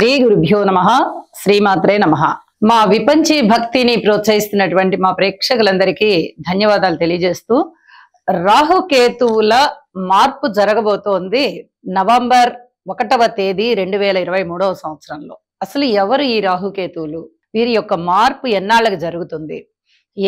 శ్రీ గురుభ్యో నమ శ్రీమాత్రే నమ మా విపంచి భక్తిని ప్రోత్సహిస్తున్నటువంటి మా ప్రేక్షకులందరికీ ధన్యవాదాలు తెలియజేస్తూ రాహుకేతువుల మార్పు జరగబోతోంది నవంబర్ ఒకటవ తేదీ రెండు వేల ఇరవై మూడవ సంవత్సరంలో అసలు ఎవరు ఈ రాహుకేతువులు వీరి యొక్క మార్పు ఎన్నాళ్ళకి జరుగుతుంది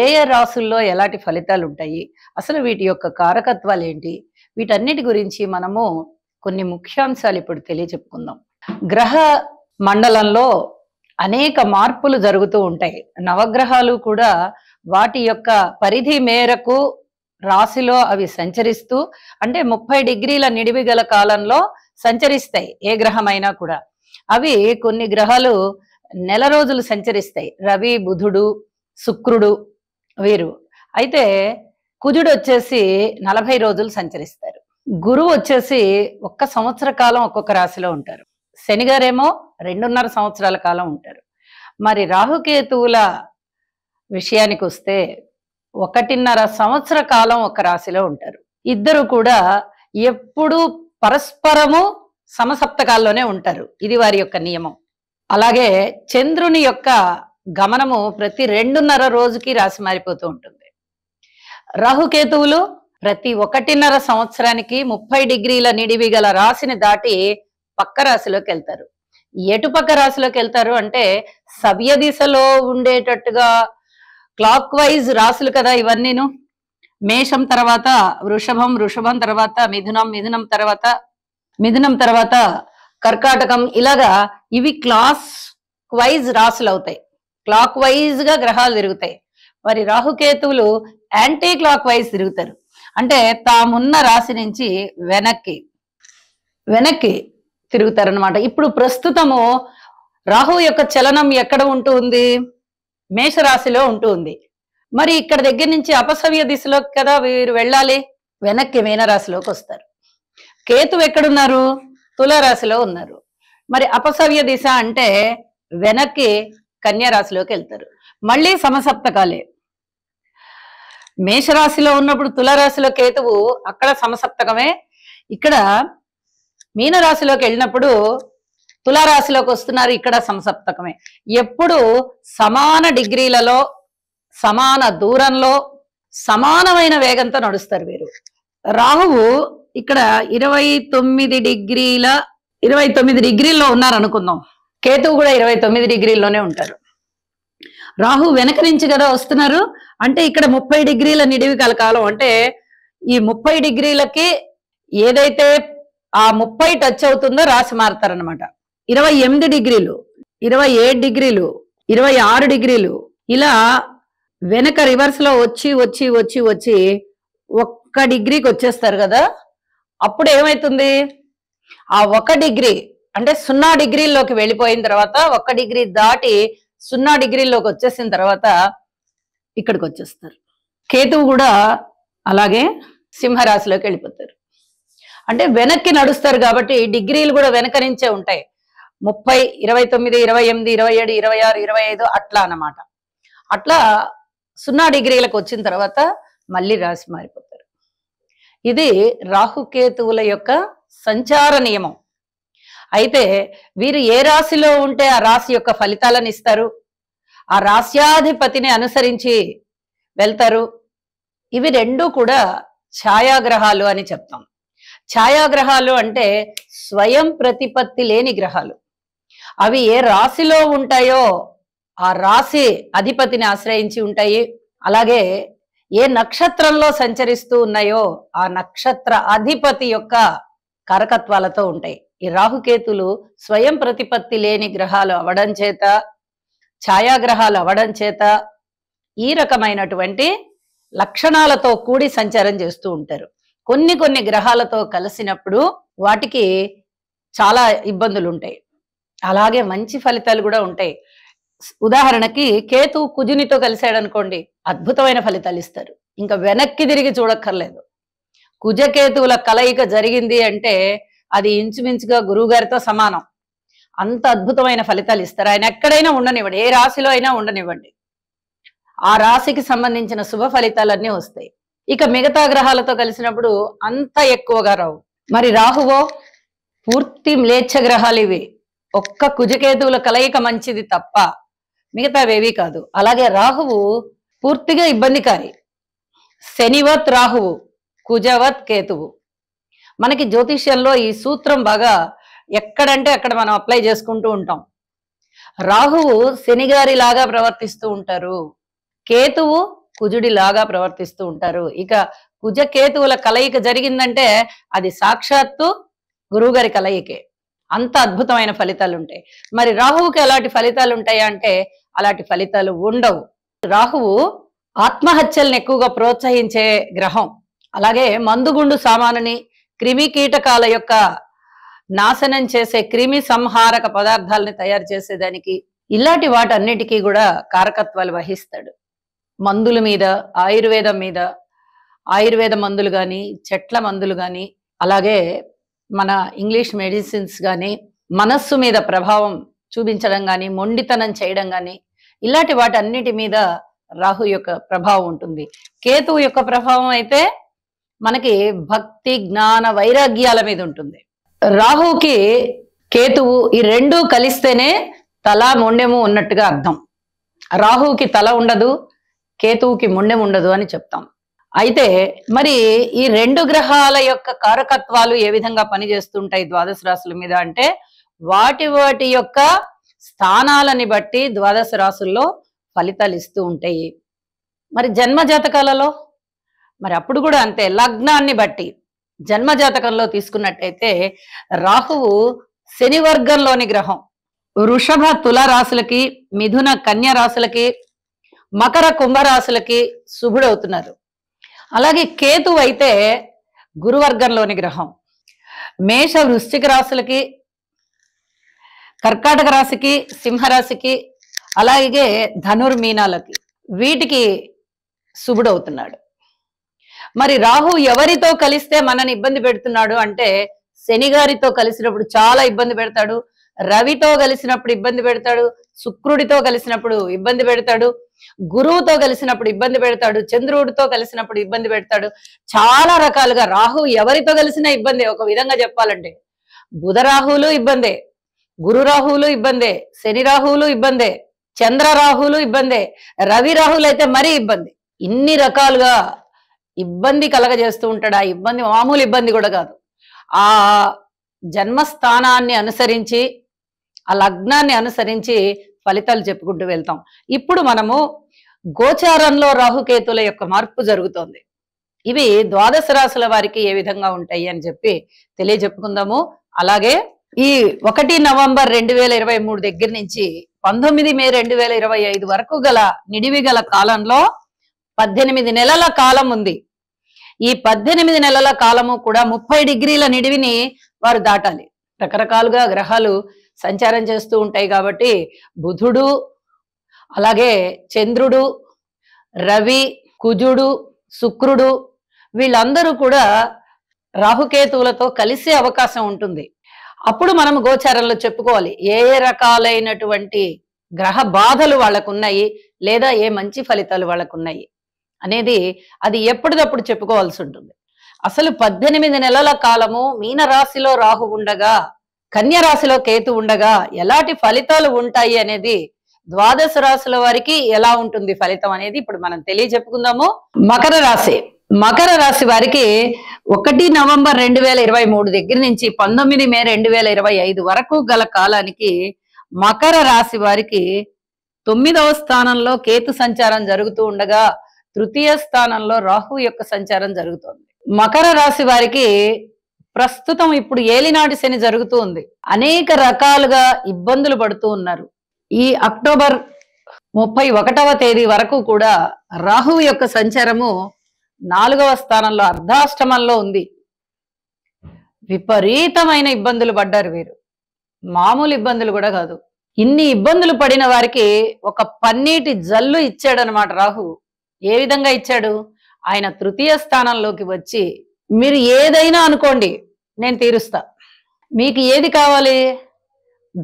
ఏ ఏ రాసుల్లో ఎలాంటి ఫలితాలు ఉంటాయి అసలు వీటి యొక్క కారకత్వాలు ఏంటి వీటన్నిటి గురించి మనము కొన్ని ముఖ్యాంశాలు ఇప్పుడు తెలియజెప్పుకుందాం గ్రహ మండలంలో అనేక మార్పులు జరుగుతూ ఉంటాయి నవగ్రహాలు కూడా వాటి యొక్క పరిధి మేరకు రాశిలో అవి సంచరిస్తూ అంటే ముప్పై డిగ్రీల నిడివి గల కాలంలో సంచరిస్తాయి ఏ గ్రహమైనా కూడా అవి కొన్ని గ్రహాలు నెల రోజులు సంచరిస్తాయి రవి బుధుడు శుక్రుడు వీరు అయితే కుజుడు వచ్చేసి నలభై రోజులు సంచరిస్తారు గురువు వచ్చేసి ఒక్క సంవత్సర కాలం ఒక్కొక్క రాశిలో ఉంటారు శనిగారేమో రెండున్నర సంవత్సరాల కాలం ఉంటారు మరి రాహుకేతువుల విషయానికి వస్తే ఒకటిన్నర సంవత్సర కాలం ఒక రాశిలో ఉంటారు ఇద్దరు కూడా ఎప్పుడూ పరస్పరము సమసప్తకాల్లోనే ఉంటారు ఇది వారి యొక్క నియమం అలాగే చంద్రుని యొక్క గమనము ప్రతి రెండున్నర రోజుకి రాసి మారిపోతూ ఉంటుంది రాహుకేతువులు ప్రతి ఒకటిన్నర సంవత్సరానికి ముప్పై డిగ్రీల నిడివి గల రాశిని దాటి పక్క రాశిలోకి వెళ్తారు ఎటు పక్క రాశిలోకి వెళ్తారు అంటే సవ్య దిశలో ఉండేటట్టుగా క్లాక్ వైజ్ రాసులు కదా ఇవన్నీను మేషం తర్వాత వృషభం వృషభం తర్వాత మిథునం మిథునం తర్వాత మిథునం తర్వాత కర్కాటకం ఇలాగా ఇవి క్లాస్ వైజ్ రాసులు అవుతాయి క్లాక్ వైజ్ గా గ్రహాలు తిరుగుతాయి మరి రాహుకేతువులు యాంటీ క్లాక్ వైజ్ తిరుగుతారు అంటే తామున్న రాశి నుంచి వెనక్కి వెనక్కి తిరుగుతారనమాట ఇప్పుడు ప్రస్తుతము రాహు యొక్క చలనం ఎక్కడ ఉంటూ ఉంది మేషరాశిలో ఉంటూ ఉంది మరి ఇక్కడ దగ్గర నుంచి అపసవ్య దిశలో కదా వీరు వెళ్ళాలి వెనక్కి మీనరాశిలోకి వస్తారు కేతు ఎక్కడున్నారు తులారాశిలో ఉన్నారు మరి అపసవ్య దిశ అంటే వెనక్కి కన్యారాశిలోకి వెళ్తారు మళ్ళీ సమసప్తకాలే మేషరాశిలో ఉన్నప్పుడు తులారాశిలో కేతువు అక్కడ సమసప్తకమే ఇక్కడ మీనరాశిలోకి వెళ్ళినప్పుడు తులారాశిలోకి వస్తున్నారు ఇక్కడ సంసప్తకమే ఎప్పుడు సమాన డిగ్రీలలో సమాన దూరంలో సమానమైన వేగంతో నడుస్తారు వీరు రాహువు ఇక్కడ ఇరవై తొమ్మిది డిగ్రీల ఇరవై తొమ్మిది డిగ్రీల్లో ఉన్నారు అనుకుందాం కేతువు కూడా ఇరవై తొమ్మిది డిగ్రీల్లోనే ఉంటారు రాహు వెనక నుంచి కదా వస్తున్నారు అంటే ఇక్కడ ముప్పై డిగ్రీల నిడివి కలకాలం అంటే ఈ ముప్పై డిగ్రీలకి ఏదైతే ఆ ముప్పై టచ్ అవుతుందో రాసి అనమాట ఇరవై ఎనిమిది డిగ్రీలు ఇరవై ఏడు డిగ్రీలు ఇరవై ఆరు డిగ్రీలు ఇలా వెనక రివర్స్ లో వచ్చి వచ్చి వచ్చి వచ్చి ఒక్క డిగ్రీకి వచ్చేస్తారు కదా అప్పుడు ఏమవుతుంది ఆ ఒక డిగ్రీ అంటే సున్నా డిగ్రీల్లోకి వెళ్ళిపోయిన తర్వాత ఒక డిగ్రీ దాటి సున్నా డిగ్రీల్లోకి వచ్చేసిన తర్వాత ఇక్కడికి వచ్చేస్తారు కేతువు కూడా అలాగే సింహరాశిలోకి వెళ్ళిపోతారు అంటే వెనక్కి నడుస్తారు కాబట్టి డిగ్రీలు కూడా వెనక నుంచే ఉంటాయి ముప్పై ఇరవై తొమ్మిది ఇరవై ఎనిమిది ఇరవై ఏడు ఇరవై ఆరు ఇరవై ఐదు అట్లా అన్నమాట అట్లా సున్నా డిగ్రీలకు వచ్చిన తర్వాత మళ్ళీ రాసి మారిపోతారు ఇది రాహుకేతువుల యొక్క సంచార నియమం అయితే వీరు ఏ రాశిలో ఉంటే ఆ రాశి యొక్క ఫలితాలను ఇస్తారు ఆ రాశ్యాధిపతిని అనుసరించి వెళ్తారు ఇవి రెండూ కూడా ఛాయాగ్రహాలు అని చెప్తాం ఛాయాగ్రహాలు అంటే స్వయం ప్రతిపత్తి లేని గ్రహాలు అవి ఏ రాశిలో ఉంటాయో ఆ రాశి అధిపతిని ఆశ్రయించి ఉంటాయి అలాగే ఏ నక్షత్రంలో సంచరిస్తూ ఉన్నాయో ఆ నక్షత్ర అధిపతి యొక్క కారకత్వాలతో ఉంటాయి ఈ రాహుకేతులు స్వయం ప్రతిపత్తి లేని గ్రహాలు అవడం చేత ఛాయాగ్రహాలు అవడం చేత ఈ రకమైనటువంటి లక్షణాలతో కూడి సంచారం చేస్తూ ఉంటారు కొన్ని కొన్ని గ్రహాలతో కలిసినప్పుడు వాటికి చాలా ఇబ్బందులు ఉంటాయి అలాగే మంచి ఫలితాలు కూడా ఉంటాయి ఉదాహరణకి కేతు కుజునితో కలిశాడు అనుకోండి అద్భుతమైన ఫలితాలు ఇస్తారు ఇంకా వెనక్కి తిరిగి చూడక్కర్లేదు కుజకేతువుల కలయిక జరిగింది అంటే అది ఇంచుమించుగా గురువుగారితో సమానం అంత అద్భుతమైన ఫలితాలు ఇస్తారు ఆయన ఎక్కడైనా ఉండనివ్వండి ఏ రాశిలో అయినా ఉండనివ్వండి ఆ రాశికి సంబంధించిన శుభ ఫలితాలన్నీ వస్తాయి ఇక మిగతా గ్రహాలతో కలిసినప్పుడు అంత ఎక్కువగా రావు మరి రాహువో పూర్తి మ్లేచ్ఛ గ్రహాలు ఇవి ఒక్క కుజకేతువుల కలయిక మంచిది తప్ప మిగతావేవీ కాదు అలాగే రాహువు పూర్తిగా ఇబ్బందికారి శనివత్ రాహువు కుజవత్ కేతువు మనకి జ్యోతిష్యంలో ఈ సూత్రం బాగా ఎక్కడంటే అక్కడ మనం అప్లై చేసుకుంటూ ఉంటాం రాహువు శనిగారిలాగా ప్రవర్తిస్తూ ఉంటారు కేతువు కుజుడి లాగా ప్రవర్తిస్తూ ఉంటారు ఇక కుజకేతువుల కలయిక జరిగిందంటే అది సాక్షాత్తు గురువుగారి కలయికే అంత అద్భుతమైన ఫలితాలు ఉంటాయి మరి రాహువుకి అలాంటి ఫలితాలు ఉంటాయా అంటే అలాంటి ఫలితాలు ఉండవు రాహువు ఆత్మహత్యలను ఎక్కువగా ప్రోత్సహించే గ్రహం అలాగే మందుగుండు సామానుని క్రిమి కీటకాల యొక్క నాశనం చేసే క్రిమి సంహారక పదార్థాలని తయారు చేసేదానికి ఇలాంటి వాటన్నిటికీ కూడా కారకత్వాలు వహిస్తాడు మందుల మీద ఆయుర్వేదం మీద ఆయుర్వేద మందులు కానీ చెట్ల మందులు కానీ అలాగే మన ఇంగ్లీష్ మెడిసిన్స్ కానీ మనస్సు మీద ప్రభావం చూపించడం కానీ మొండితనం చేయడం కానీ ఇలాంటి వాటన్నిటి మీద రాహు యొక్క ప్రభావం ఉంటుంది కేతువు యొక్క ప్రభావం అయితే మనకి భక్తి జ్ఞాన వైరాగ్యాల మీద ఉంటుంది రాహుకి కేతువు ఈ రెండూ కలిస్తేనే తల మొండెము ఉన్నట్టుగా అర్థం రాహుకి తల ఉండదు కేతువుకి ముండెం ఉండదు అని చెప్తాం అయితే మరి ఈ రెండు గ్రహాల యొక్క కారకత్వాలు ఏ విధంగా పనిచేస్తుంటాయి ద్వాదశ రాశుల మీద అంటే వాటి వాటి యొక్క స్థానాలని బట్టి ద్వాదశ రాశుల్లో ఫలితాలు ఇస్తూ ఉంటాయి మరి జన్మ జాతకాలలో మరి అప్పుడు కూడా అంతే లగ్నాన్ని బట్టి జన్మ జాతకంలో తీసుకున్నట్టయితే రాహువు శనివర్గంలోని గ్రహం వృషభ తుల రాశులకి మిథున కన్య రాశులకి మకర కుంభరాశులకి శుభుడవుతున్నారు అలాగే కేతు అయితే గురువర్గంలోని గ్రహం మేష వృశ్చిక రాశులకి కర్కాటక రాశికి సింహరాశికి అలాగే ధనుర్మీనాలకి వీటికి శుభుడవుతున్నాడు మరి రాహు ఎవరితో కలిస్తే మనని ఇబ్బంది పెడుతున్నాడు అంటే శనిగారితో కలిసినప్పుడు చాలా ఇబ్బంది పెడతాడు రవితో కలిసినప్పుడు ఇబ్బంది పెడతాడు శుక్రుడితో కలిసినప్పుడు ఇబ్బంది పెడతాడు గురువుతో కలిసినప్పుడు ఇబ్బంది పెడతాడు చంద్రుడితో కలిసినప్పుడు ఇబ్బంది పెడతాడు చాలా రకాలుగా రాహు ఎవరితో కలిసినా ఇబ్బందే ఒక విధంగా చెప్పాలంటే బుధ రాహువులు ఇబ్బందే గురు రాహువులు ఇబ్బందే శని రాహువులు ఇబ్బందే చంద్ర రాహువులు ఇబ్బందే రవి రాహువులు అయితే మరీ ఇబ్బంది ఇన్ని రకాలుగా ఇబ్బంది కలగజేస్తూ ఉంటాడు ఆ ఇబ్బంది మామూలు ఇబ్బంది కూడా కాదు ఆ జన్మస్థానాన్ని అనుసరించి ఆ లగ్నాన్ని అనుసరించి ఫలితాలు చెప్పుకుంటూ వెళ్తాం ఇప్పుడు మనము గోచారంలో రాహుకేతుల యొక్క మార్పు జరుగుతోంది ఇవి ద్వాదశ రాశుల వారికి ఏ విధంగా ఉంటాయి అని చెప్పి తెలియజెప్పుకుందాము అలాగే ఈ ఒకటి నవంబర్ రెండు వేల ఇరవై మూడు దగ్గర నుంచి పంతొమ్మిది మే రెండు వేల ఇరవై ఐదు వరకు గల నిడివి గల కాలంలో పద్దెనిమిది నెలల కాలం ఉంది ఈ పద్దెనిమిది నెలల కాలము కూడా ముప్పై డిగ్రీల నిడివిని వారు దాటాలి రకరకాలుగా గ్రహాలు సంచారం చేస్తూ ఉంటాయి కాబట్టి బుధుడు అలాగే చంద్రుడు రవి కుజుడు శుక్రుడు వీళ్ళందరూ కూడా రాహుకేతువులతో కలిసే అవకాశం ఉంటుంది అప్పుడు మనం గోచారంలో చెప్పుకోవాలి ఏ ఏ రకాలైనటువంటి గ్రహ బాధలు వాళ్ళకున్నాయి లేదా ఏ మంచి ఫలితాలు వాళ్ళకున్నాయి అనేది అది ఎప్పటికప్పుడు చెప్పుకోవాల్సి ఉంటుంది అసలు పద్దెనిమిది నెలల కాలము మీనరాశిలో రాహు ఉండగా కన్యా రాశిలో కేతు ఉండగా ఎలాంటి ఫలితాలు ఉంటాయి అనేది ద్వాదశ రాశుల వారికి ఎలా ఉంటుంది ఫలితం అనేది ఇప్పుడు మనం తెలియజెప్పుకుందాము మకర రాశి మకర రాశి వారికి ఒకటి నవంబర్ రెండు వేల ఇరవై మూడు దగ్గర నుంచి పంతొమ్మిది మే రెండు వేల ఇరవై ఐదు వరకు గల కాలానికి మకర రాశి వారికి తొమ్మిదవ స్థానంలో కేతు సంచారం జరుగుతూ ఉండగా తృతీయ స్థానంలో రాహు యొక్క సంచారం జరుగుతోంది మకర రాశి వారికి ప్రస్తుతం ఇప్పుడు ఏలినాటి శని జరుగుతూ ఉంది అనేక రకాలుగా ఇబ్బందులు పడుతూ ఉన్నారు ఈ అక్టోబర్ ముప్పై ఒకటవ తేదీ వరకు కూడా రాహువు యొక్క సంచారము నాలుగవ స్థానంలో అర్ధాష్టమంలో ఉంది విపరీతమైన ఇబ్బందులు పడ్డారు వీరు మామూలు ఇబ్బందులు కూడా కాదు ఇన్ని ఇబ్బందులు పడిన వారికి ఒక పన్నీటి జల్లు ఇచ్చాడనమాట రాహు ఏ విధంగా ఇచ్చాడు ఆయన తృతీయ స్థానంలోకి వచ్చి మీరు ఏదైనా అనుకోండి నేను తీరుస్తా మీకు ఏది కావాలి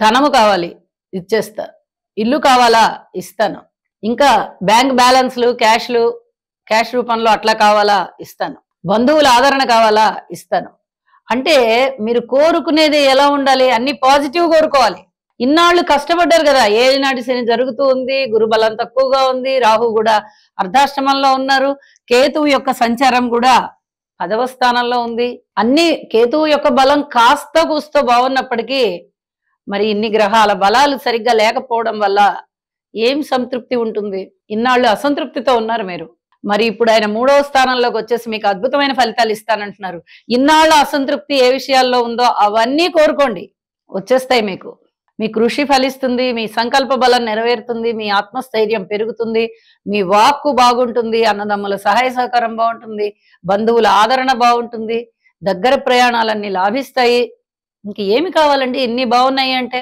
ధనము కావాలి ఇచ్చేస్తా ఇల్లు కావాలా ఇస్తాను ఇంకా బ్యాంక్ బ్యాలెన్స్లు క్యాష్లు క్యాష్ రూపంలో అట్లా కావాలా ఇస్తాను బంధువుల ఆదరణ కావాలా ఇస్తాను అంటే మీరు కోరుకునేది ఎలా ఉండాలి అన్ని పాజిటివ్ కోరుకోవాలి ఇన్నాళ్ళు కష్టపడ్డారు కదా ఏనాటి శని జరుగుతూ ఉంది గురుబలం తక్కువగా ఉంది రాహు కూడా అర్ధాశ్రమంలో ఉన్నారు కేతువు యొక్క సంచారం కూడా పదవ స్థానంలో ఉంది అన్ని కేతువు యొక్క బలం కాస్త కూస్తో బాగున్నప్పటికీ మరి ఇన్ని గ్రహాల బలాలు సరిగ్గా లేకపోవడం వల్ల ఏం సంతృప్తి ఉంటుంది ఇన్నాళ్ళు అసంతృప్తితో ఉన్నారు మీరు మరి ఇప్పుడు ఆయన మూడవ స్థానంలోకి వచ్చేసి మీకు అద్భుతమైన ఫలితాలు ఇస్తానంటున్నారు ఇన్నాళ్ళ అసంతృప్తి ఏ విషయాల్లో ఉందో అవన్నీ కోరుకోండి వచ్చేస్తాయి మీకు మీ కృషి ఫలిస్తుంది మీ సంకల్ప బలం నెరవేరుతుంది మీ ఆత్మస్థైర్యం పెరుగుతుంది మీ వాక్కు బాగుంటుంది అన్నదమ్ముల సహాయ సహకారం బాగుంటుంది బంధువుల ఆదరణ బాగుంటుంది దగ్గర ప్రయాణాలన్నీ లాభిస్తాయి ఇంక ఏమి కావాలండి ఇన్ని బాగున్నాయి అంటే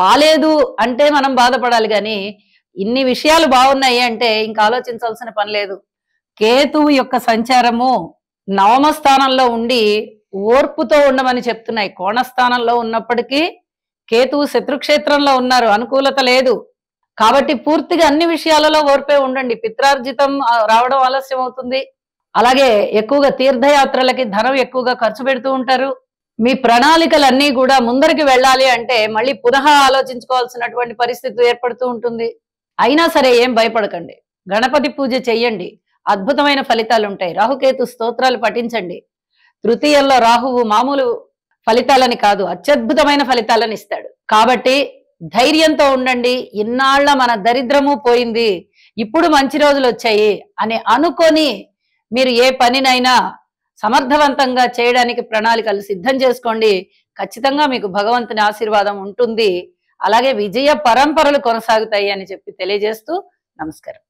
బాలేదు అంటే మనం బాధపడాలి కానీ ఇన్ని విషయాలు బాగున్నాయి అంటే ఇంకా ఆలోచించాల్సిన పని లేదు కేతువు యొక్క సంచారము నవమ స్థానంలో ఉండి ఓర్పుతో ఉండమని చెప్తున్నాయి కోణస్థానంలో ఉన్నప్పటికీ కేతువు శత్రుక్షేత్రంలో ఉన్నారు అనుకూలత లేదు కాబట్టి పూర్తిగా అన్ని విషయాలలో ఓర్పే ఉండండి పిత్రార్జితం రావడం ఆలస్యం అవుతుంది అలాగే ఎక్కువగా తీర్థయాత్రలకి ధనం ఎక్కువగా ఖర్చు పెడుతూ ఉంటారు మీ ప్రణాళికలన్నీ కూడా ముందరికి వెళ్ళాలి అంటే మళ్ళీ పునః ఆలోచించుకోవాల్సినటువంటి పరిస్థితి ఏర్పడుతూ ఉంటుంది అయినా సరే ఏం భయపడకండి గణపతి పూజ చెయ్యండి అద్భుతమైన ఫలితాలు ఉంటాయి రాహుకేతు స్తోత్రాలు పఠించండి తృతీయంలో రాహువు మామూలు ఫలితాలని కాదు అత్యద్భుతమైన ఫలితాలను ఇస్తాడు కాబట్టి ధైర్యంతో ఉండండి ఇన్నాళ్ల మన దరిద్రము పోయింది ఇప్పుడు మంచి రోజులు వచ్చాయి అని అనుకొని మీరు ఏ పనినైనా సమర్థవంతంగా చేయడానికి ప్రణాళికలు సిద్ధం చేసుకోండి ఖచ్చితంగా మీకు భగవంతుని ఆశీర్వాదం ఉంటుంది అలాగే విజయ పరంపరలు కొనసాగుతాయి అని చెప్పి తెలియజేస్తూ నమస్కారం